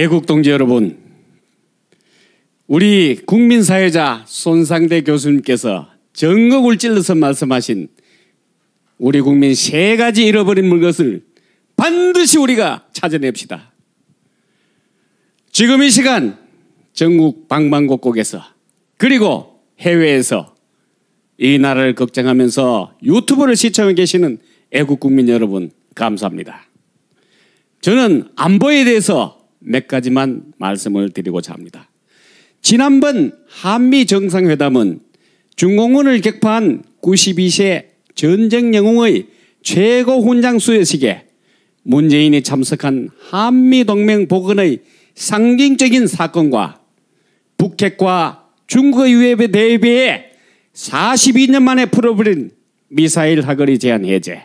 애국 동지 여러분, 우리 국민사회자 손상대 교수님께서 전국을 찔러서 말씀하신 우리 국민 세 가지 잃어버린 물것을 반드시 우리가 찾아냅시다. 지금 이 시간 전국 방방곡곡에서 그리고 해외에서 이 나라를 걱정하면서 유튜브를 시청해 계시는 애국 국민 여러분 감사합니다. 저는 안보에 대해서 몇 가지만 말씀을 드리고자 합니다. 지난번 한미 정상회담은 중공군을 격파한 92세 전쟁 영웅의 최고 훈장 수여식에 문재인이 참석한 한미동맹 복원의 상징적인 사건과 북핵과 중국의 위협에 대비해 42년 만에 풀어버린 미사일 하거리 제한 해제,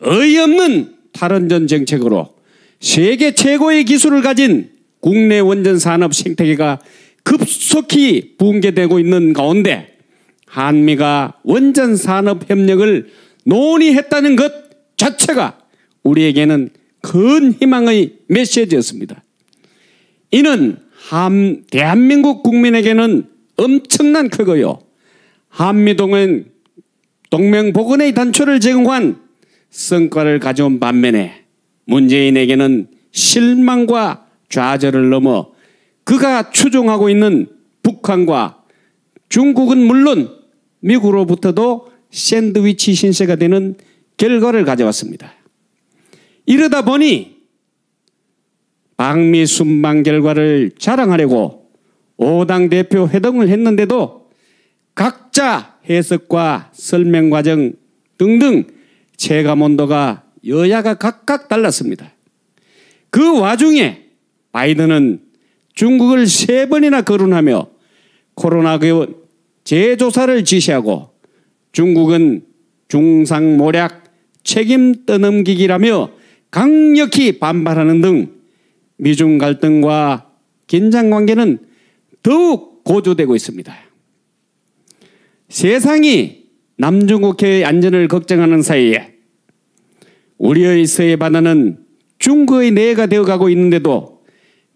어이없는 탈원전 정책으로 세계 최고의 기술을 가진 국내 원전 산업 생태계가 급속히 붕괴되고 있는 가운데 한미가 원전 산업 협력을 논의했다는 것 자체가 우리에게는 큰 희망의 메시지였습니다. 이는 한 대한민국 국민에게는 엄청난 크고요. 한미동맹 복원의 단초를 제공한 성과를 가져온 반면에 문재인에게는 실망과 좌절을 넘어 그가 추종하고 있는 북한과 중국은 물론 미국으로부터도 샌드위치 신세가 되는 결과를 가져왔습니다. 이러다 보니 방미 순방 결과를 자랑하려고 5당 대표 회동을 했는데도 각자 해석과 설명 과정 등등 체감 온도가 여야가 각각 달랐습니다. 그 와중에 바이든은 중국을 세 번이나 거론하며 코로나1 그 재조사를 지시하고 중국은 중상모략 책임 떠넘기기라며 강력히 반발하는 등 미중 갈등과 긴장 관계는 더욱 고조되고 있습니다. 세상이 남중국해의 안전을 걱정하는 사이에 우리의 서해 바다는 중국의 내가 되어가고 있는데도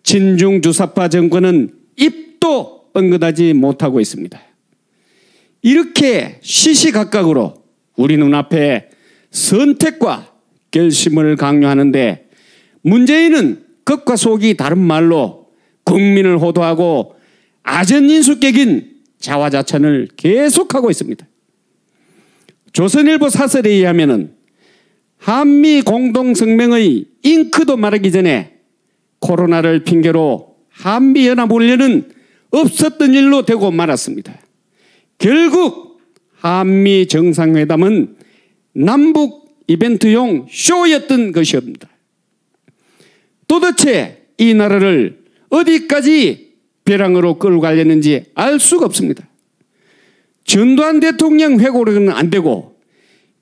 진중 주사파 정권은 입도 언급하지 못하고 있습니다. 이렇게 시시각각으로 우리 눈앞에 선택과 결심을 강요하는데 문재인은 겉과 속이 다른 말로 국민을 호도하고 아전인수객인 자화자찬을 계속하고 있습니다. 조선일보 사설에 의하면 한미 공동성명의 잉크도 마르기 전에 코로나를 핑계로 한미연합 훈련은 없었던 일로 되고 말았습니다. 결국 한미 정상회담은 남북 이벤트용 쇼였던 것이었습니다. 도대체 이 나라를 어디까지 벼랑으로 끌고 가려는지 알 수가 없습니다. 전두환 대통령 회고록은 안 되고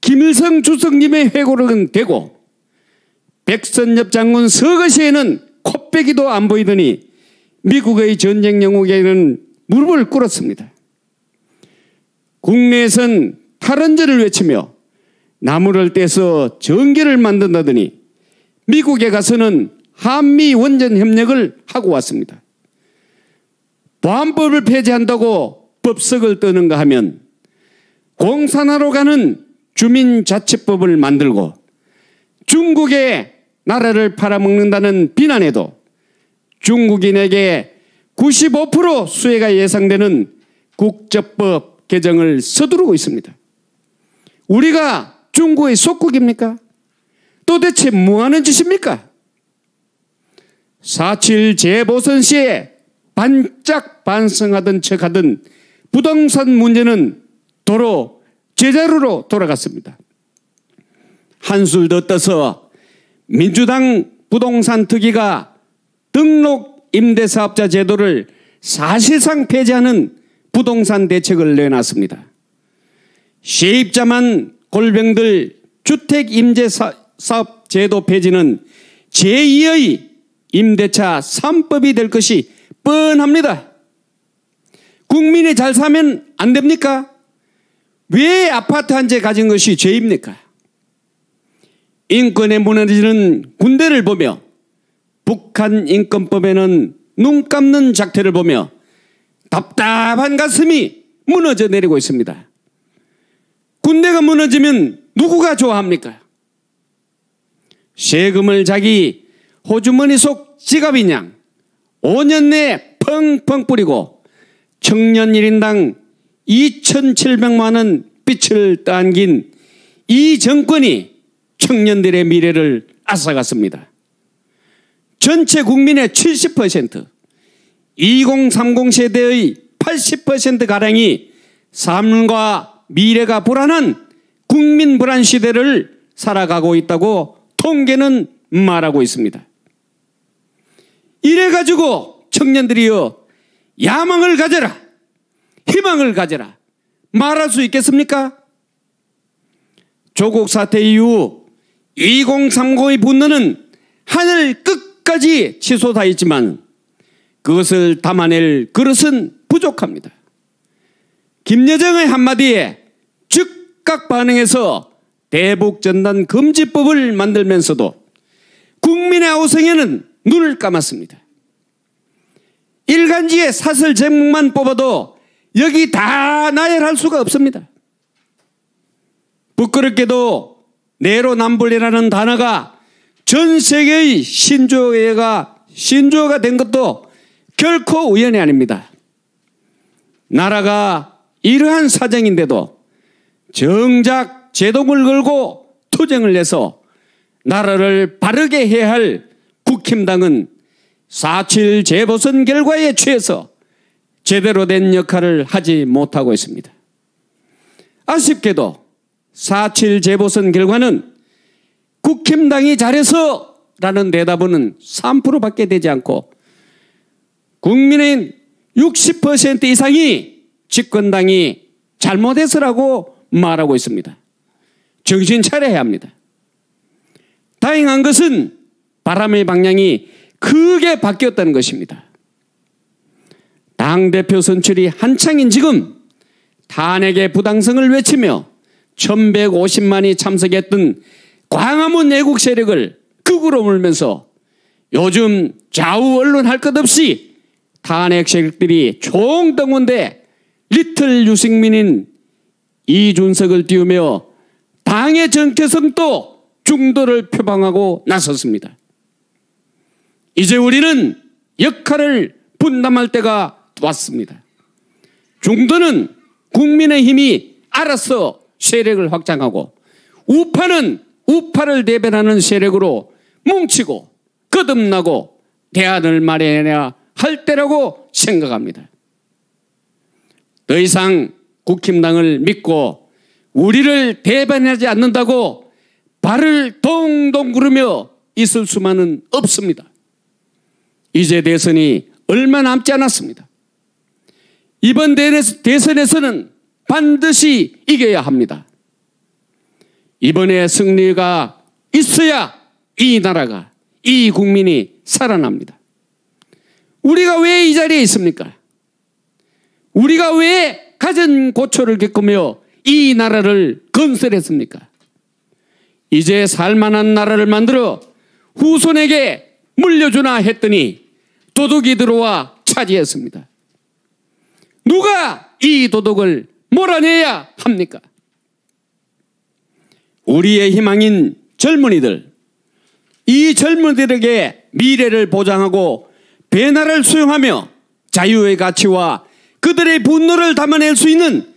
김일성 주석님의 회고록은 되고 백선엽 장군 서거시에는 코빼기도 안 보이더니 미국의 전쟁 영웅에는 게 무릎을 꿇었습니다. 국내에선 탈원제를 외치며 나무를 떼서 전기를 만든다더니 미국에 가서는 한미 원전 협력을 하고 왔습니다. 보안법을 폐지한다고 법석을 떠는가 하면 공산화로 가는 주민자치법을 만들고 중국의 나라를 팔아먹는다는 비난에도 중국인에게 95% 수혜가 예상되는 국적법 개정을 서두르고 있습니다. 우리가 중국의 속국입니까? 도대체 뭐하는 짓입니까? 4.7 재보선 시에 반짝 반성하던 척하던 부동산 문제는 도로 제자로로 돌아갔습니다. 한술 더 떠서 민주당 부동산 특위가 등록 임대사업자 제도를 사실상 폐지하는 부동산 대책을 내놨습니다. 세입자만 골병들 주택임대사업 제도 폐지는 제2의 임대차 3법이 될 것이 뻔합니다. 국민이 잘 사면 안 됩니까? 왜 아파트 한 채 가진 것이 죄입니까? 인권에 무너지는 군대를 보며 북한 인권법에는 눈 감는 작태를 보며 답답한 가슴이 무너져 내리고 있습니다. 군대가 무너지면 누구가 좋아합니까? 세금을 자기 호주머니 속 지갑이냥 5년 내에 펑펑 뿌리고 청년 1인당 2,700만 원 빛을 안긴 이 정권이 청년들의 미래를 앗아갔습니다. 전체 국민의 70%, 2030 세대의 80%가량이 삶과 미래가 불안한 국민 불안 시대를 살아가고 있다고 통계는 말하고 있습니다. 이래가지고 청년들이여 야망을 가져라. 희망을 가져라. 말할 수 있겠습니까? 조국 사태 이후 2030의 분노는 하늘 끝까지 치솟아 있지만 그것을 담아낼 그릇은 부족합니다. 김여정의 한마디에 즉각 반응해서 대북전단 금지법을 만들면서도 국민의 우성에는 눈을 감았습니다. 일간지의 사설 제목만 뽑아도 여기 다 나열할 수가 없습니다. 부끄럽게도 내로남불이라는 단어가 전 세계의 신조어가 신조어가 된 것도 결코 우연이 아닙니다. 나라가 이러한 사정인데도 정작 제동을 걸고 투쟁을 내서 나라를 바르게 해야 할 국힘당은 4.7 재보선 결과에 취해서 제대로 된 역할을 하지 못하고 있습니다. 아쉽게도 4.7 재보선 결과는 국힘당이 잘해서 라는 대답은 3%밖에 되지 않고 국민의 60% 이상이 집권당이 잘못해서라고 말하고 있습니다. 정신 차려야 합니다. 다행한 것은 바람의 방향이 크게 바뀌었다는 것입니다. 당대표 선출이 한창인 지금 탄핵의 부당성을 외치며 1150만이 참석했던 광화문 내국 세력을 극으로 물면서 요즘 좌우 언론 할 것 없이 탄핵 세력들이 총동원돼 리틀 유승민인 이준석을 띄우며 당의 정체성도 중도를 표방하고 나섰습니다. 이제 우리는 역할을 분담할 때가 왔습니다. 중도는 국민의힘이 알아서 세력을 확장하고 우파는 우파를 대변하는 세력으로 뭉치고 거듭나고 대안을 마련해야 할 때라고 생각합니다. 더 이상 국힘당을 믿고 우리를 대변하지 않는다고 발을 동동 구르며 있을 수만은 없습니다. 이제 대선이 얼마 남지 않았습니다. 이번 대선에서는 반드시 이겨야 합니다. 이번에 승리가 있어야 이 나라가, 이 국민이 살아납니다. 우리가 왜 이 자리에 있습니까? 우리가 왜 가진 고초를 겪으며 이 나라를 건설했습니까? 이제 살만한 나라를 만들어 후손에게 물려주나 했더니 도둑이 들어와 차지했습니다. 누가 이 도덕을 몰아내야 합니까? 우리의 희망인 젊은이들, 이 젊은이들에게 미래를 보장하고 변화를 수용하며 자유의 가치와 그들의 분노를 담아낼 수 있는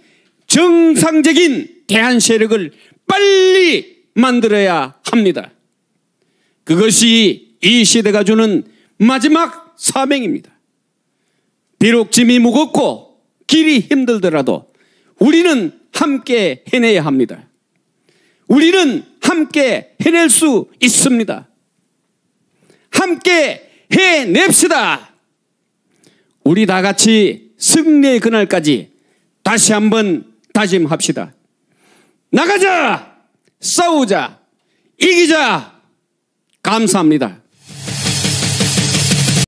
정상적인 대한 세력을 빨리 만들어야 합니다. 그것이 이 시대가 주는 마지막 사명입니다. 비록 짐이 무겁고 길이 힘들더라도 우리는 함께 해내야 합니다. 우리는 함께 해낼 수 있습니다. 함께 해냅시다. 우리 다 같이 승리의 그날까지 다시 한번 다짐합시다. 나가자! 싸우자! 이기자! 감사합니다.